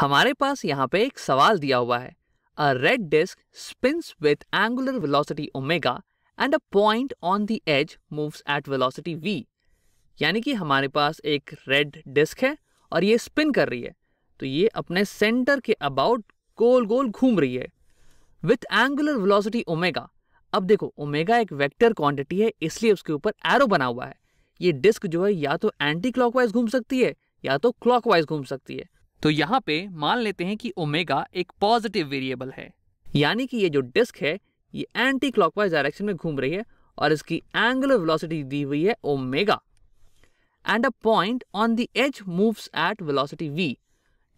हमारे पास यहाँ पे एक सवाल दिया हुआ है a red disc spins with angular velocity omega and a point on the edge moves at velocity v यानी कि हमारे पास एक रेड डिस्क है और ये स्पिन कर रही है तो ये अपने सेंटर के अबाउट गोल गोल घूम रही है विथ एंगुलर वेलोसिटी ओमेगा अब देखो ओमेगा एक वेक्टर क्वांटिटी है इसलिए उसके ऊपर एरो बना हुआ है ये डिस्क जो है या तो एंटी क्लॉकवाइज घूम सकती है या तो क्लॉकवाइज घूम सकती है तो यहाँ पे मान लेते हैं कि ओमेगा एक पॉजिटिव वेरिएबल है यानी कि ये जो डिस्क है ये एंटी क्लॉकवाइज डायरेक्शन में घूम रही है और इसकी एंगुलर वेलोसिटी दी हुई है omega and a point on the edge moves at velocity v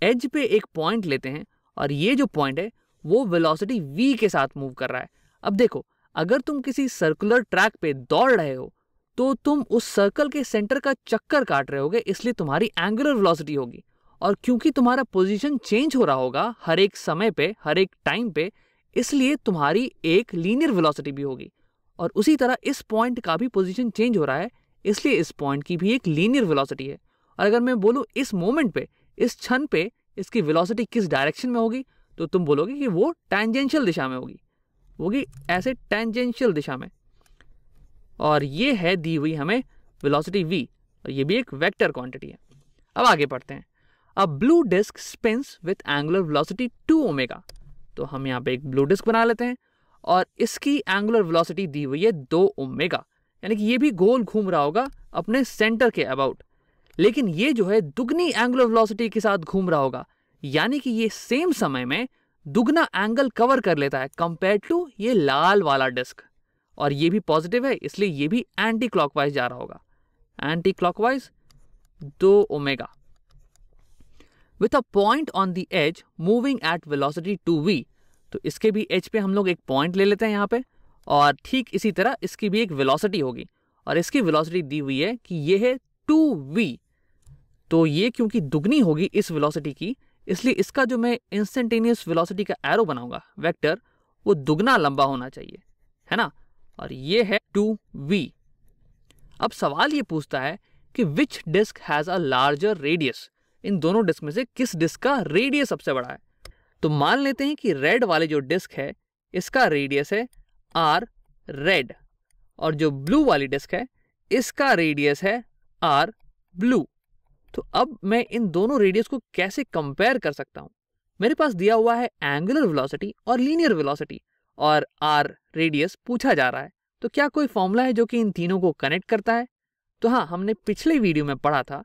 edge पे एक पॉइंट लेते हैं और ये जो पॉइंट है वो वेलोसिटी वी के साथ मूव कर रहा है अब देखो अगर तुम किसी सर्कुलर ट्रैक पे दौड़ रहे हो तो तुम उस सर्कल के सेंटर का चक्कर काट रहे होगे इसलिए तुम्हारी एंगुलर वेलोसिटी होगी और क्योंकि तुम्हारा पोजीशन चेंज हो रहा होगा हर एक समय पे हर एक टाइम पे इसलिए तुम्हारी एक लीनियर वेलोसिटी भी होगी और उसी तरह इस पॉइंट का भी पोजीशन चेंज हो रहा है इसलिए इस पॉइंट की भी एक लीनियर वेलोसिटी है और अगर मैं बोलूँ इस मोमेंट पे इस क्षण पे इसकी वेलोसिटी किस डायरेक्शन में होगी तो तुम बोलोगे कि वो टेंजेंशियल दिशा में होगी होगी ऐसे टैंजेंशियल दिशा में और ये है दी हुई हमें वेलोसिटी वी और ये भी एक वेक्टर क्वांटिटी है अब आगे पढ़ते हैं अब blue disc spins with angular velocity two omega तो हम यहाँ पे एक ब्लू डिस्क बना लेते हैं और इसकी एंगुलर वेलोसिटी दी हुई है दो ओमेगा यानी कि ये भी गोल घूम रहा होगा अपने सेंटर के अबाउट लेकिन ये जो है दुगनी एंगुलर वेलोसिटी के साथ घूम रहा होगा यानी कि ये सेम समय में दुगना एंगल कवर कर लेता है कंपेयर टू ये लाल वाला डिस्क और ये भी पॉजिटिव है इसलिए ये भी एंटी क्लॉकवाइज जा रहा होगा एंटी क्लॉकवाइज दो omega with a point on the edge moving at velocity two v तो इसके भी एज पे हम लोग एक पॉइंट ले लेते हैं यहाँ पे और ठीक इसी तरह इसकी भी एक वेलोसिटी होगी और इसकी वेलोसिटी दी हुई है कि ये है टू वी तो ये क्योंकि दुगनी होगी इस वेलोसिटी की इसलिए इसका जो मैं इंस्टेंटेनियस वेलोसिटी का एरो बनाऊंगा वेक्टर वो दुगना लंबा होना चाहिए है ना और ये है टू वी अब सवाल ये पूछता है कि which disc has a larger radius इन दोनों डिस्क में से किस डिस्क का रेडियस सबसे बड़ा है तो मान लेते हैं कि रेड वाले जो डिस्क है इसका रेडियस है आर रेड और जो ब्लू वाली डिस्क है इसका रेडियस है आर ब्लू तो अब मैं इन दोनों रेडियस को कैसे कंपेयर कर सकता हूं मेरे पास दिया हुआ है एंगुलर वेलोसिटी और लीनियर वेलोसिटी और आर रेडियस पूछा जा रहा है तो क्या कोई फॉर्मूला है जो कि इन तीनों को कनेक्ट करता है तो हाँ हमने पिछले वीडियो में पढ़ा था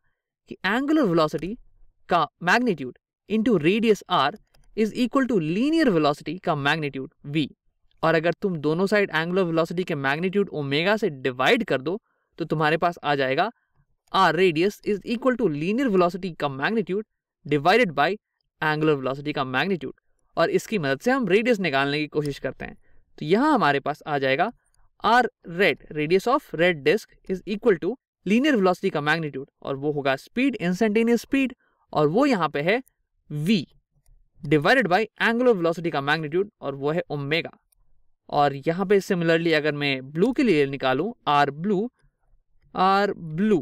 कि एंगुलर वेलोसिटी का magnitude into radius r is equal to linear velocity का मैग्नीट्यूड वी और अगर तुम दोनों साइड एंगुलर वेलोसिटी के मैग्नीट्यूड ओमेगा से डिवाइड कर दो तो तुम्हारे पास आ जाएगा r radius is equal to linear velocity का magnitude divided by angular velocity का मैग्नीट्यूड और इसकी मदद से हम रेडियस निकालने की कोशिश करते हैं तो यहाँ हमारे पास आ जाएगा r red radius of red disc is equal to linear velocity का मैग्नीट्यूड और वो होगा स्पीड इंस्टेंटेनियस स्पीड और वो यहाँ पे है v divided by angular velocity का मैग्नीट्यूड और वो है ओमेगा और यहाँ पे सिमिलरली अगर मैं ब्लू के लिए निकालू आर ब्लू आर ब्लू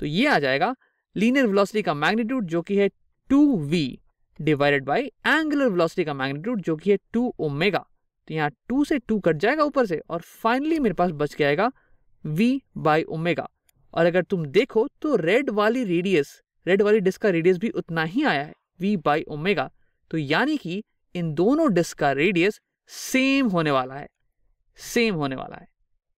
तो ये आ जाएगा लीनियर वेलोसिटी का मैग्नीट्यूड जो कि है two v divided by angular velocity का मैग्नीट्यूड जो कि है टू ओमेगा तो यहाँ टू से टू कट जाएगा ऊपर से और फाइनली मेरे पास बच के आएगा वी बाई ओमेगा और अगर तुम देखो तो रेड वाली रेडियस रेड वाली डिस्क का रेडियस भी उतना ही आया है वी बाई ओमेगा तो यानी कि इन दोनों डिस्क का रेडियस सेम होने वाला है सेम होने वाला है